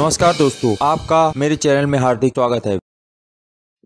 नमस्कार दोस्तों आपका मेरे चैनल में हार्दिक स्वागत है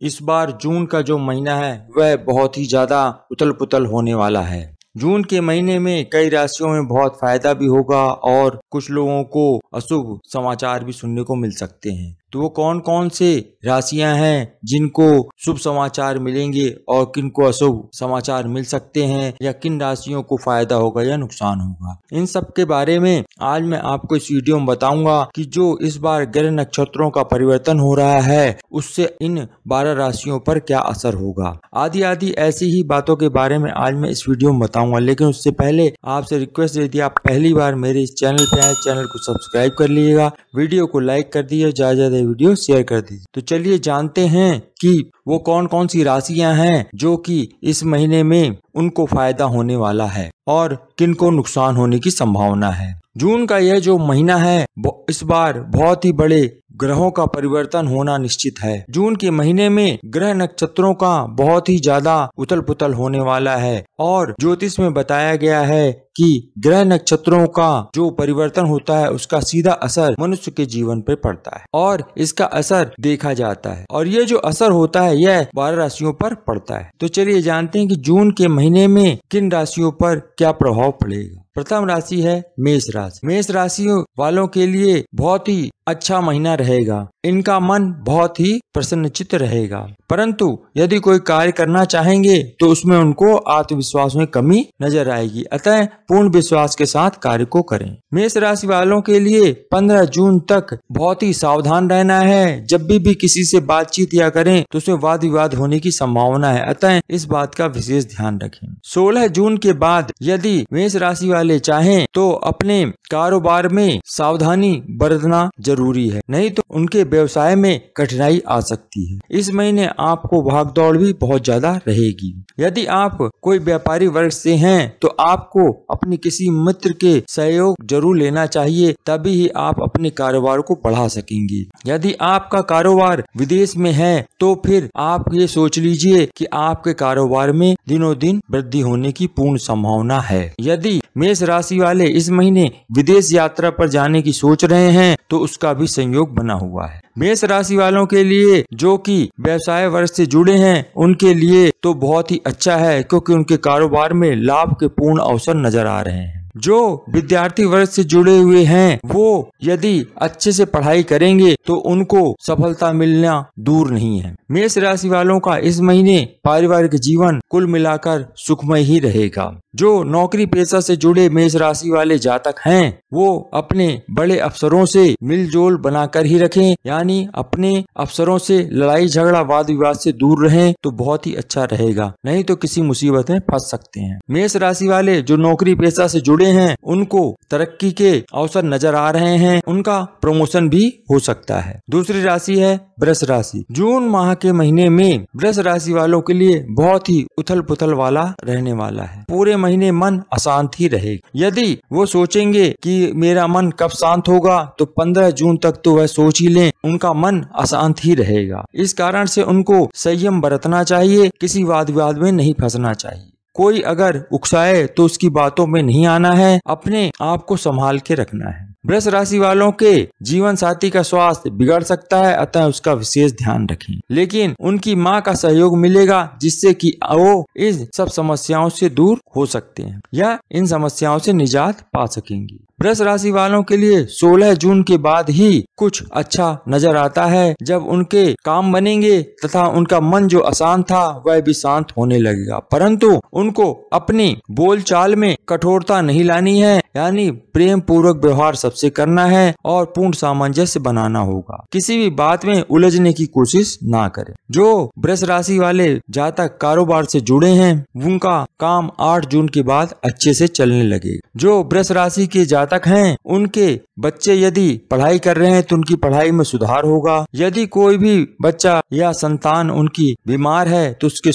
इस बार जून का जो महीना है वह बहुत ही ज्यादा उतल पुतल होने वाला है जून के महीने में कई राशियों में बहुत फायदा भी होगा और कुछ लोगों को अशुभ समाचार भी सुनने को मिल सकते हैं तो वो कौन कौन से राशियां हैं जिनको शुभ समाचार मिलेंगे और किन को अशुभ समाचार मिल सकते हैं या किन राशियों को फायदा होगा या नुकसान होगा इन सब के बारे में आज मैं आपको इस वीडियो में बताऊंगा कि जो इस बार ग्रह नक्षत्रों का परिवर्तन हो रहा है उससे इन बारह राशियों पर क्या असर होगा आदि आदि ऐसी ही बातों के बारे में आज मैं इस वीडियो में बताऊंगा लेकिन उससे पहले आपसे रिक्वेस्ट यदि आप पहली बार मेरे इस चैनल पे आए चैनल को सब्सक्राइब कर लीजिएगा वीडियो को लाइक कर दीजिए ज्यादा वीडियो शेयर कर दीजिए तो चलिए जानते हैं कि वो कौन कौन सी राशियां हैं जो कि इस महीने में उनको फायदा होने वाला है और किनको नुकसान होने की संभावना है जून का यह जो महीना है इस बार बहुत ही बड़े ग्रहों का परिवर्तन होना निश्चित है जून के महीने में ग्रह नक्षत्रों का बहुत ही ज्यादा उतल पुतल होने वाला है और ज्योतिष में बताया गया है कि ग्रह नक्षत्रों का जो परिवर्तन होता है उसका सीधा असर मनुष्य के जीवन पर पड़ता है और इसका असर देखा जाता है और ये जो असर होता है यह बारह राशियों पर पड़ता है तो चलिए जानते हैं कि जून के महीने में किन राशियों पर क्या प्रभाव पड़ेगा प्रथम राशि है मेष राशि मेष राशियों वालों के लिए बहुत ही अच्छा महीना रहेगा इनका मन बहुत ही प्रसन्नचित रहेगा परंतु यदि कोई कार्य करना चाहेंगे तो उसमें उनको आत्मविश्वास में कमी नजर आएगी अतः पूर्ण विश्वास के साथ कार्य को करें मेष राशि वालों के लिए 15 जून तक बहुत ही सावधान रहना है जब भी भी किसी से बातचीत या करें तो उसमें वाद विवाद होने की संभावना है अतः इस बात का विशेष ध्यान रखें सोलह जून के बाद यदि मेष राशि वाले चाहें तो अपने कारोबार में सावधानी बरतना जरूरी है नहीं तो उनके व्यवसाय में कठिनाई आ सकती है इस महीने आपको भागदौड़ भी बहुत ज्यादा रहेगी यदि आप कोई व्यापारी वर्ग से हैं तो आपको अपने किसी मित्र के सहयोग जरूर लेना चाहिए तभी ही आप अपने कारोबार को बढ़ा सकेंगे यदि आपका कारोबार विदेश में है तो फिर आप ये सोच लीजिए कि आपके कारोबार में दिनों दिन वृद्धि होने की पूर्ण संभावना है यदि मेष राशि वाले इस महीने विदेश यात्रा पर जाने की सोच रहे हैं तो उसका भी संयोग बना हुआ है मेष राशि वालों के लिए जो कि व्यवसाय वर्ग से जुड़े हैं उनके लिए तो बहुत ही अच्छा है क्योंकि उनके कारोबार में लाभ के पूर्ण अवसर नजर आ रहे हैं जो विद्यार्थी वर्ग से जुड़े हुए हैं वो यदि अच्छे से पढ़ाई करेंगे तो उनको सफलता मिलना दूर नहीं है मेष राशि वालों का इस महीने पारिवारिक जीवन कुल मिलाकर सुखमय ही रहेगा जो नौकरी पेशा से जुड़े मेष राशि वाले जातक हैं वो अपने बड़े अफसरों से मिलजोल बनाकर ही रखें यानी अपने अफसरों से लड़ाई झगड़ा वाद विवाद से दूर रहें तो बहुत ही अच्छा रहेगा नहीं तो किसी मुसीबत में फंस सकते हैं मेष राशि वाले जो नौकरी पेशा से जुड़े हैं उनको तरक्की के अवसर नजर आ रहे हैं उनका प्रमोशन भी हो सकता है दूसरी राशि है वृष राशि जून माह के महीने में वृष राशि वालों के लिए बहुत ही उथल पुथल वाला रहने वाला है पूरे महीने मन अशांत ही रहेगा यदि वो सोचेंगे कि मेरा मन कब शांत होगा तो 15 जून तक तो वह सोच ही लें उनका मन अशांत ही रहेगा इस कारण से उनको संयम बरतना चाहिए किसी वाद विवाद में नहीं फंसना चाहिए कोई अगर उकसाए तो उसकी बातों में नहीं आना है अपने आप को संभाल के रखना है वृष राशि वालों के जीवन साथी का स्वास्थ्य बिगड़ सकता है अतः उसका विशेष ध्यान रखें लेकिन उनकी माँ का सहयोग मिलेगा जिससे कि वो इस सब समस्याओं से दूर हो सकते हैं या इन समस्याओं से निजात पा सकेंगी वृष राशि वालों के लिए 16 जून के बाद ही कुछ अच्छा नजर आता है जब उनके काम बनेंगे तथा उनका मन जो आसान था वह भी शांत होने लगेगा परंतु उनको अपनी बोलचाल में कठोरता नहीं लानी है यानी प्रेम पूर्वक व्यवहार सबसे करना है और पूर्ण सामंजस्य बनाना होगा किसी भी बात में उलझने की कोशिश ना करें जो वृष राशि वाले जातक कारोबार से जुड़े हैं उनका काम 8 जून के बाद अच्छे से चलने लगे जो वृष राशि के जातक तक हैं उनके बच्चे यदि पढ़ाई कर रहे हैं तो उनकी पढ़ाई में सुधार होगा यदि कोई भी बच्चा या संतान उनकी बीमार है तो उसके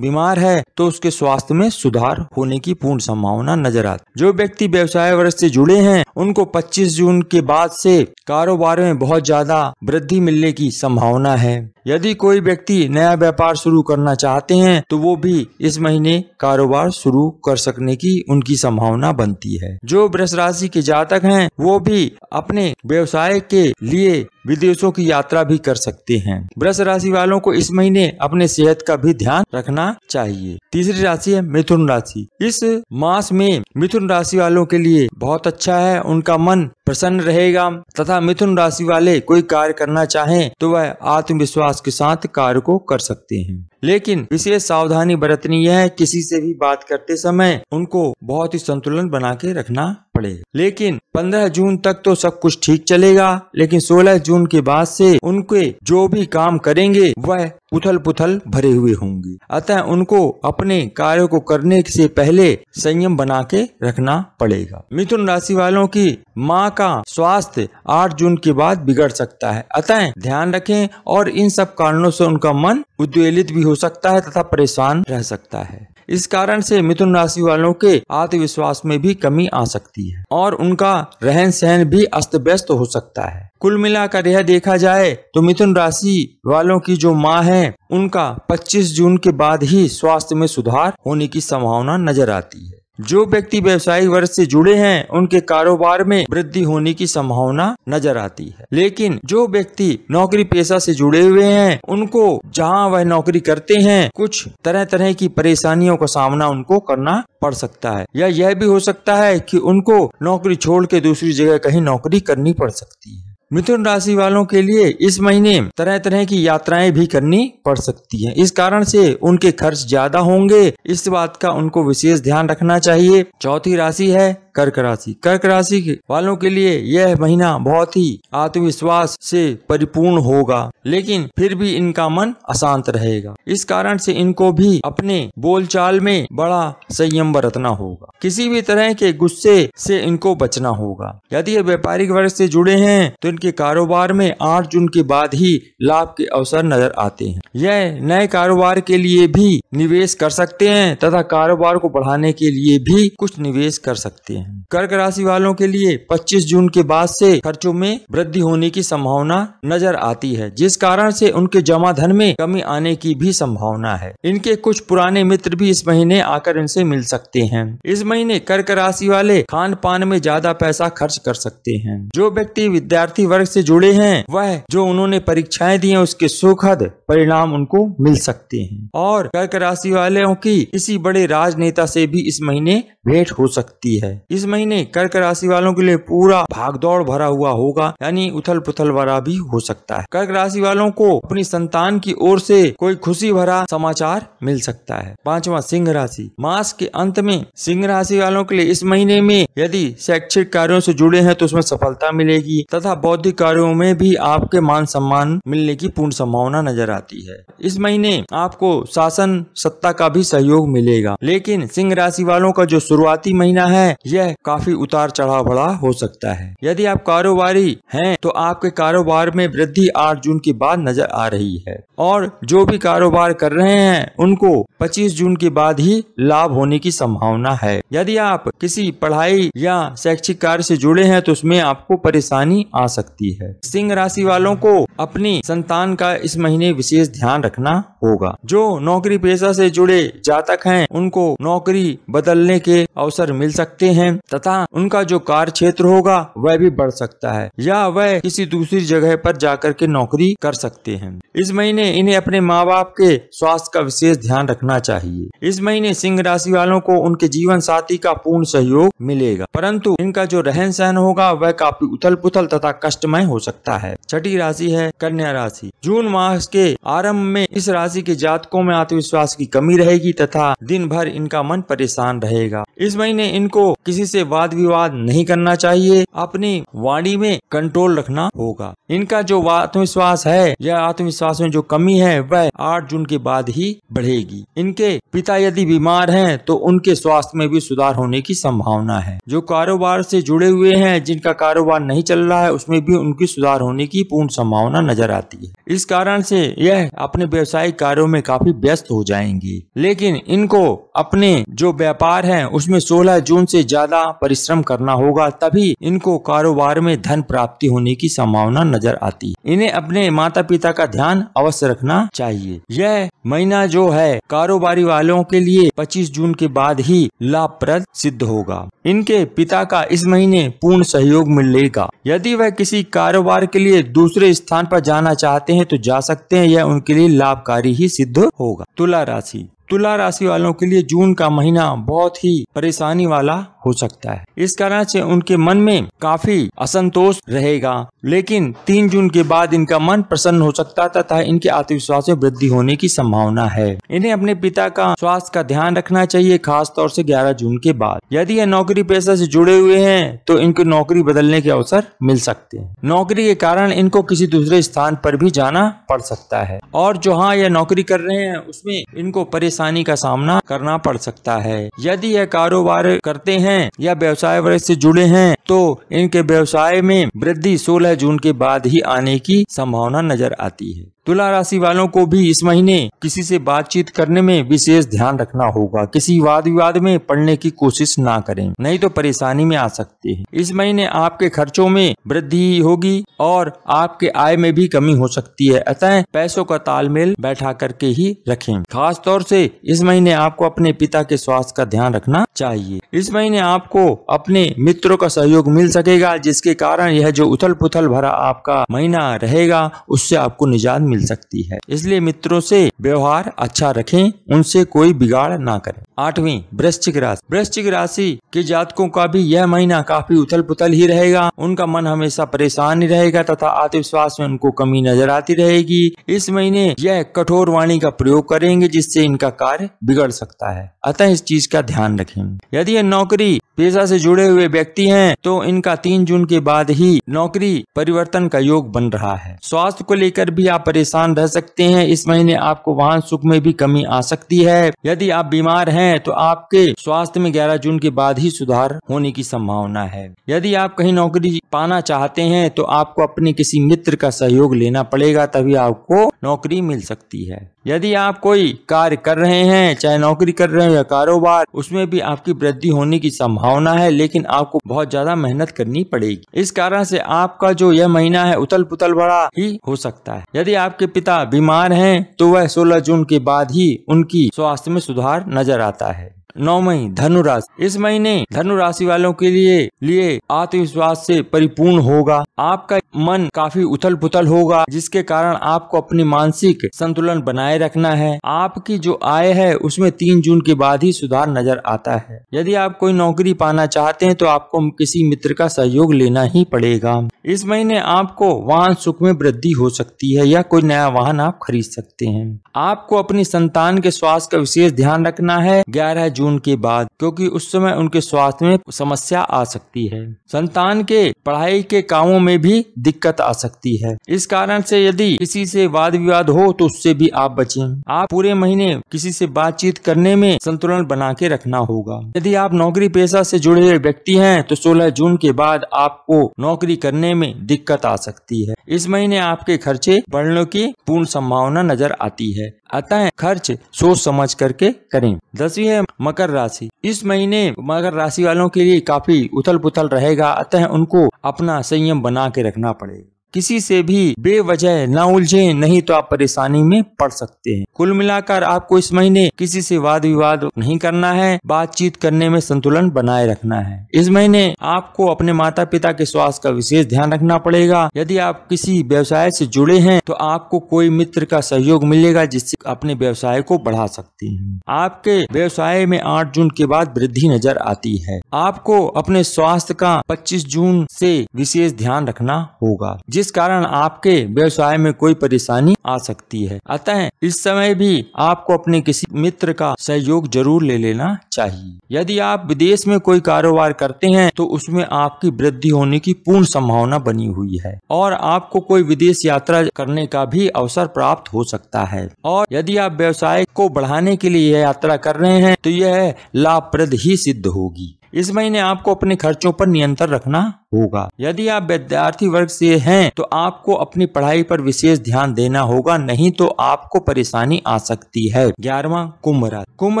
बीमार है तो उसके स्वास्थ्य में सुधार होने की पूर्ण संभावना नजर आती जो व्यक्ति व्यवसाय वर्ष से जुड़े हैं उनको 25 जून के बाद से कारोबार में बहुत ज्यादा वृद्धि मिलने की संभावना है यदि कोई व्यक्ति नया व्यापार शुरू करना चाहते हैं तो वो भी इस महीने कारोबार शुरू कर सकने की उनकी संभावना बनती है जो वृष राशि के जातक हैं वो भी अपने व्यवसाय के लिए विदेशों की यात्रा भी कर सकते हैं वृक्ष राशि वालों को इस महीने अपने सेहत का भी ध्यान रखना चाहिए तीसरी राशि है मिथुन राशि इस मास में मिथुन राशि वालों के लिए बहुत अच्छा है उनका मन प्रसन्न रहेगा तथा मिथुन राशि वाले कोई कार्य करना चाहें तो वह आत्मविश्वास के साथ कार्य को कर सकते हैं लेकिन विशेष सावधानी बरतनी है किसी से भी बात करते समय उनको बहुत ही संतुलन बना के रखना पड़े लेकिन 15 जून तक तो सब कुछ ठीक चलेगा लेकिन 16 जून के बाद से उनके जो भी काम करेंगे वह उथल पुथल भरे हुए होंगे अतः उनको अपने कार्यों को करने से पहले संयम बना के रखना पड़ेगा मिथुन राशि वालों की माँ का स्वास्थ्य 8 जून के बाद बिगड़ सकता है अतः ध्यान रखें और इन सब कारणों से उनका मन उद्वेलित भी हो सकता है तथा परेशान रह सकता है इस कारण से मिथुन राशि वालों के आत्मविश्वास में भी कमी आ सकती है और उनका रहन सहन भी अस्त व्यस्त हो सकता है कुल मिलाकर यह देखा जाए तो मिथुन राशि वालों की जो माँ है उनका 25 जून के बाद ही स्वास्थ्य में सुधार होने की संभावना नजर आती है जो व्यक्ति व्यवसायिक वर्ग से जुड़े हैं उनके कारोबार में वृद्धि होने की संभावना नजर आती है लेकिन जो व्यक्ति नौकरी पेशा से जुड़े हुए हैं उनको जहां वह नौकरी करते हैं कुछ तरह तरह की परेशानियों का सामना उनको करना पड़ सकता है या यह भी हो सकता है कि उनको नौकरी छोड़ के दूसरी जगह कहीं नौकरी करनी पड़ सकती है मिथुन राशि वालों के लिए इस महीने तरह तरह की यात्राएं भी करनी पड़ सकती हैं। इस कारण से उनके खर्च ज्यादा होंगे इस बात का उनको विशेष ध्यान रखना चाहिए चौथी राशि है कर्क राशि कर्क राशि वालों के लिए यह महीना बहुत ही आत्मविश्वास से परिपूर्ण होगा लेकिन फिर भी इनका मन अशांत रहेगा इस कारण से इनको भी अपने बोलचाल में बड़ा संयम बरतना होगा किसी भी तरह के गुस्से से इनको बचना होगा यदि ये व्यापारिक वर्ग से जुड़े हैं तो उनके कारोबार में आठ जून के बाद ही लाभ के अवसर नजर आते हैं यह नए कारोबार के लिए भी निवेश कर सकते हैं तथा कारोबार को बढ़ाने के लिए भी कुछ निवेश कर सकते हैं कर्क राशि वालों के लिए 25 जून के बाद से खर्चों में वृद्धि होने की संभावना नजर आती है जिस कारण से उनके जमा धन में कमी आने की भी संभावना है इनके कुछ पुराने मित्र भी इस महीने आकर इनसे मिल सकते हैं इस महीने कर्क राशि वाले खान पान में ज्यादा पैसा खर्च कर सकते हैं जो व्यक्ति विद्यार्थी वर्ग से जुड़े हैं वह जो उन्होंने परीक्षाएं दी हैं उसके सुखद परिणाम उनको मिल सकते हैं और कर्क राशि वालों की किसी बड़े राजनेता से भी इस महीने भेंट हो सकती है इस महीने कर्क राशि वालों के लिए पूरा भागदौड़ भरा हुआ होगा यानी उथल पुथल भरा भी हो सकता है कर्क राशि वालों को अपनी संतान की ओर से कोई खुशी भरा समाचार मिल सकता है पांचवा सिंह राशि मास के अंत में सिंह राशि वालों के लिए इस महीने में यदि शैक्षिक कार्यों से जुड़े हैं तो उसमें सफलता मिलेगी तथा बौद्धिक कार्यों में भी आपके मान सम्मान मिलने की पूर्ण संभावना नजर आती है इस महीने आपको शासन सत्ता का भी सहयोग मिलेगा लेकिन सिंह राशि वालों का जो शुरुआती महीना है यह काफी उतार चढ़ाव बड़ा हो सकता है यदि आप कारोबारी हैं तो आपके कारोबार में वृद्धि आठ जून के बाद नजर आ रही है और जो भी कारोबार कर रहे हैं उनको 25 जून के बाद ही लाभ होने की संभावना है यदि आप किसी पढ़ाई या शैक्षिक कार्य से जुड़े हैं तो उसमें आपको परेशानी आ सकती सकती है सिंह राशि वालों को अपनी संतान का इस महीने विशेष ध्यान रखना होगा जो नौकरी पेशा से जुड़े जातक हैं उनको नौकरी बदलने के अवसर मिल सकते हैं तथा उनका जो कार्य क्षेत्र होगा वह भी बढ़ सकता है या वह किसी दूसरी जगह पर जाकर के नौकरी कर सकते हैं इस महीने इन्हें अपने माँ बाप के स्वास्थ्य का विशेष ध्यान रखना चाहिए इस महीने सिंह राशि वालों को उनके जीवन साथी का पूर्ण सहयोग मिलेगा परंतु इनका जो रहन सहन होगा वह काफी उथल पुथल तथा कष्टमय हो सकता है छठी राशि है कन्या राशि जून मास के आरंभ में इस राशि के जातकों में आत्मविश्वास की कमी रहेगी तथा दिन भर इनका मन परेशान रहेगा इस महीने इनको किसी से वाद विवाद नहीं करना चाहिए अपनी वाणी में कंट्रोल रखना होगा इनका जो आत्मविश्वास है या आत्मविश्वास में जो कमी है वह आठ जून के बाद ही बढ़ेगी इनके पिता यदि बीमार हैं तो उनके स्वास्थ्य में भी सुधार होने की संभावना है जो कारोबार से जुड़े हुए हैं जिनका कारोबार नहीं चल रहा है उसमें भी उनकी सुधार होने की पूर्ण संभावना नजर आती है इस कारण से यह अपने व्यवसायिक कार्यो में काफी व्यस्त हो जाएंगी लेकिन इनको अपने जो व्यापार है उसमें 16 जून से ज्यादा परिश्रम करना होगा तभी इनको कारोबार में धन प्राप्ति होने की संभावना नजर आती है इन्हें अपने माता पिता का ध्यान अवश्य रखना चाहिए यह महीना जो है कारोबारी वालों के लिए 25 जून के बाद ही लाभप्रद सिद्ध होगा इनके पिता का इस महीने पूर्ण सहयोग मिलेगा यदि वह किसी कारोबार के लिए दूसरे स्थान पर जाना चाहते हैं तो जा सकते हैं यह उनके लिए लाभकारी ही सिद्ध होगा तुला राशि तुला राशि वालों के लिए जून का महीना बहुत ही परेशानी वाला हो सकता है इस कारण से उनके मन में काफी असंतोष रहेगा लेकिन तीन जून के बाद इनका मन प्रसन्न हो सकता तथा इनके आत्मविश्वास में वृद्धि होने की संभावना है इन्हें अपने पिता का स्वास्थ्य का ध्यान रखना चाहिए खास तौर से 11 जून के बाद यदि यह नौकरी पेशा से जुड़े हुए हैं तो इनको नौकरी बदलने के अवसर मिल सकते हैं नौकरी के कारण इनको किसी दूसरे स्थान पर भी जाना पड़ सकता है और जो हाँ यह नौकरी कर रहे हैं उसमें इनको परेशानी का सामना करना पड़ सकता है यदि यह कारोबार करते हैं या व्यवसाय वर्ग से जुड़े हैं तो इनके व्यवसाय में वृद्धि सोलह 15 जून के बाद ही आने की संभावना नजर आती है तुला राशि वालों को भी इस महीने किसी से बातचीत करने में विशेष ध्यान रखना होगा किसी वाद विवाद में पड़ने की कोशिश ना करें नहीं तो परेशानी में आ सकते हैं इस महीने आपके खर्चों में वृद्धि होगी और आपके आय में भी कमी हो सकती है अतः पैसों का तालमेल बैठा करके ही रखें खास तौर से इस महीने आपको अपने पिता के स्वास्थ्य का ध्यान रखना चाहिए इस महीने आपको अपने मित्रों का सहयोग मिल सकेगा जिसके कारण यह जो उथल पुथल भरा आपका महीना रहेगा उससे आपको निजात मिल सकती है इसलिए मित्रों से व्यवहार अच्छा रखें उनसे कोई बिगाड़ ना करें आठवीं वृश्चिक राशि वृश्चिक राशि के जातकों का भी यह महीना काफी उथल पुथल ही रहेगा उनका मन हमेशा परेशान ही रहेगा तथा आत्मविश्वास में उनको कमी नजर आती रहेगी इस महीने यह कठोर वाणी का प्रयोग करेंगे जिससे इनका कार्य बिगड़ सकता है अतः इस चीज का ध्यान रखें यदि यह नौकरी पेशा से जुड़े हुए व्यक्ति हैं तो इनका तीन जून के बाद ही नौकरी परिवर्तन का योग बन रहा है स्वास्थ्य को लेकर भी आप परेशान रह सकते हैं इस महीने आपको वाहन सुख में भी कमी आ सकती है यदि आप बीमार हैं तो आपके स्वास्थ्य में 11 जून के बाद ही सुधार होने की संभावना है यदि आप कहीं नौकरी पाना चाहते हैं तो आपको अपने किसी मित्र का सहयोग लेना पड़ेगा तभी आपको नौकरी मिल सकती है यदि आप कोई कार्य कर रहे हैं चाहे नौकरी कर रहे हैं या कारोबार उसमें भी आपकी वृद्धि होने की संभावना है लेकिन आपको बहुत ज्यादा मेहनत करनी पड़ेगी इस कारण से आपका जो यह महीना है उतल पुतल बड़ा ही हो सकता है यदि आपके पिता बीमार हैं तो वह 16 जून के बाद ही उनकी स्वास्थ्य में सुधार नजर आता है नौ धनु राशि इस महीने धनु राशि वालों के लिए लिए आत्मविश्वास से परिपूर्ण होगा आपका मन काफी उथल पुथल होगा जिसके कारण आपको अपनी मानसिक संतुलन बनाए रखना है आपकी जो आय है उसमें तीन जून के बाद ही सुधार नजर आता है यदि आप कोई नौकरी पाना चाहते हैं तो आपको किसी मित्र का सहयोग लेना ही पड़ेगा इस महीने आपको वाहन सुख में वृद्धि हो सकती है या कोई नया वाहन आप खरीद सकते हैं आपको अपनी संतान के स्वास्थ्य का विशेष ध्यान रखना है ग्यारह जून के बाद क्योंकि उस समय उनके स्वास्थ्य में समस्या आ सकती है संतान के पढ़ाई के कामों में भी दिक्कत आ सकती है इस कारण से यदि किसी से वाद विवाद हो तो उससे भी आप बचें आप पूरे महीने किसी से बातचीत करने में संतुलन बना के रखना होगा यदि आप नौकरी पेशा से जुड़े हुए व्यक्ति हैं तो 16 जून के बाद आपको नौकरी करने में दिक्कत आ सकती है इस महीने आपके खर्चे बढ़ने की पूर्ण संभावना नजर आती है अतः खर्च सोच समझ करके करें दसवीं है मकर राशि इस महीने मकर राशि वालों के लिए काफी उथल पुथल रहेगा अतः उनको अपना संयम बना के रखना पड़ेगा किसी से भी बेवजह ना उलझे नहीं तो आप परेशानी में पड़ सकते हैं कुल मिलाकर आपको इस महीने किसी से वाद विवाद नहीं करना है बातचीत करने में संतुलन बनाए रखना है इस महीने आपको अपने माता पिता के स्वास्थ्य का विशेष ध्यान रखना पड़ेगा यदि आप किसी व्यवसाय से जुड़े हैं तो आपको कोई मित्र का सहयोग मिलेगा जिससे अपने व्यवसाय को बढ़ा सकते हैं आपके व्यवसाय में आठ जून के बाद वृद्धि नजर आती है आपको अपने स्वास्थ्य का पच्चीस जून से विशेष ध्यान रखना होगा जिस कारण आपके व्यवसाय में कोई परेशानी आ सकती है अतः इस समय भी आपको अपने किसी मित्र का सहयोग जरूर ले लेना चाहिए यदि आप विदेश में कोई कारोबार करते हैं तो उसमें आपकी वृद्धि होने की पूर्ण संभावना बनी हुई है और आपको कोई विदेश यात्रा करने का भी अवसर प्राप्त हो सकता है और यदि आप व्यवसाय को बढ़ाने के लिए यह यात्रा कर रहे हैं तो यह लाभप्रद ही सिद्ध होगी इस महीने आपको अपने खर्चों पर नियंत्रण रखना होगा यदि आप विद्यार्थी वर्ग से हैं तो आपको अपनी पढ़ाई पर विशेष ध्यान देना होगा नहीं तो आपको परेशानी आ सकती है ग्यारहवा कुंभ राशि कुंभ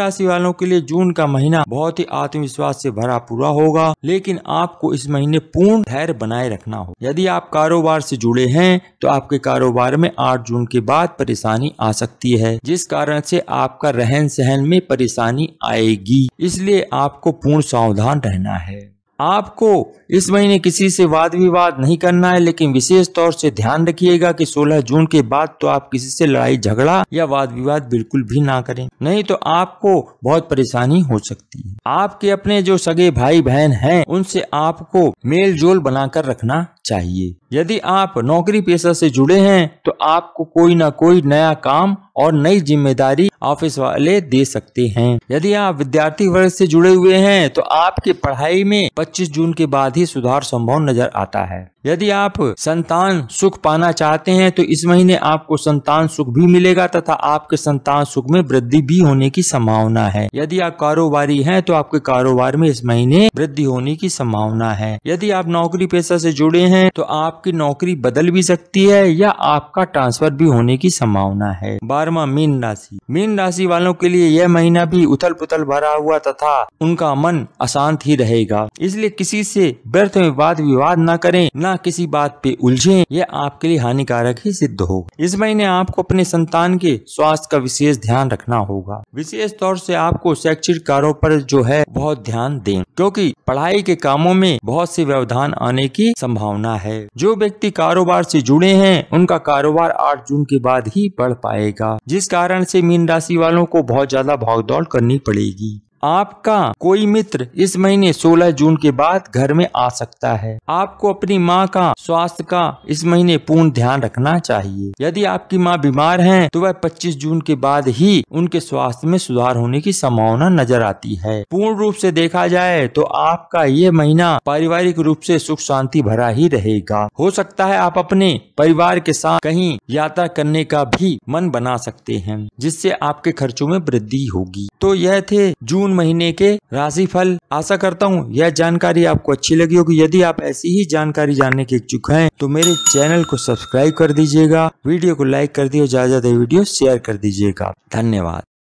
राशि वालों के लिए जून का महीना बहुत ही आत्मविश्वास से भरा पूरा होगा लेकिन आपको इस महीने पूर्ण धैर्य बनाए रखना हो यदि आप कारोबार से जुड़े हैं तो आपके कारोबार में आठ जून के बाद परेशानी आ सकती है जिस कारण से आपका रहन सहन में परेशानी आएगी इसलिए आपको पूर्ण सावधान रहना है आपको इस महीने किसी से वाद विवाद नहीं करना है लेकिन विशेष तौर से ध्यान रखिएगा कि 16 जून के बाद तो आप किसी से लड़ाई झगड़ा या वाद विवाद बिल्कुल भी ना करें नहीं तो आपको बहुत परेशानी हो सकती है आपके अपने जो सगे भाई बहन हैं उनसे आपको मेल जोल बनाकर रखना चाहिए यदि आप नौकरी पेशा से जुड़े हैं तो आपको कोई ना कोई नया काम और नई जिम्मेदारी ऑफिस वाले दे सकते हैं यदि आप विद्यार्थी वर्ग से जुड़े हुए हैं तो आपकी पढ़ाई में 25 जून के बाद ही सुधार संभव नजर आता है यदि आप संतान सुख पाना चाहते हैं तो इस महीने आपको संतान सुख भी मिलेगा तथा आपके संतान सुख में वृद्धि भी होने की संभावना है यदि आप कारोबारी हैं तो आपके कारोबार में इस महीने वृद्धि होने की संभावना है यदि आप नौकरी पेशा से जुड़े हैं तो आपकी नौकरी बदल भी सकती है या आपका ट्रांसफर भी होने की संभावना है बारवा मीन राशि मीन राशि वालों के लिए यह महीना भी उथल पुथल भरा हुआ तथा उनका मन अशांत ही रहेगा इसलिए किसी से व्यर्थ में वाद विवाद न करें न ना किसी बात पे उलझे ये आपके लिए हानिकारक ही सिद्ध होगा इस महीने आपको अपने संतान के स्वास्थ्य का विशेष ध्यान रखना होगा विशेष तौर से आपको शैक्षिक कार्यो पर जो है बहुत ध्यान दें क्योंकि पढ़ाई के कामों में बहुत से व्यवधान आने की संभावना है जो व्यक्ति कारोबार से जुड़े हैं उनका कारोबार 8 जून के बाद ही बढ़ पाएगा जिस कारण से मीन राशि वालों को बहुत ज्यादा भागदौड़ करनी पड़ेगी आपका कोई मित्र इस महीने 16 जून के बाद घर में आ सकता है आपको अपनी माँ का स्वास्थ्य का इस महीने पूर्ण ध्यान रखना चाहिए यदि आपकी माँ बीमार हैं तो वह 25 जून के बाद ही उनके स्वास्थ्य में सुधार होने की संभावना नजर आती है पूर्ण रूप से देखा जाए तो आपका ये महीना पारिवारिक रूप से सुख शांति भरा ही रहेगा हो सकता है आप अपने परिवार के साथ कहीं यात्रा करने का भी मन बना सकते हैं जिससे आपके खर्चों में वृद्धि होगी तो यह थे जून जून महीने के राशिफल आशा करता हूँ यह जानकारी आपको अच्छी लगी होगी यदि आप ऐसी ही जानकारी जानने के इच्छुक हैं तो मेरे चैनल को सब्सक्राइब कर दीजिएगा वीडियो को लाइक कर दिए ज्यादा ज्यादा वीडियो शेयर कर दीजिएगा धन्यवाद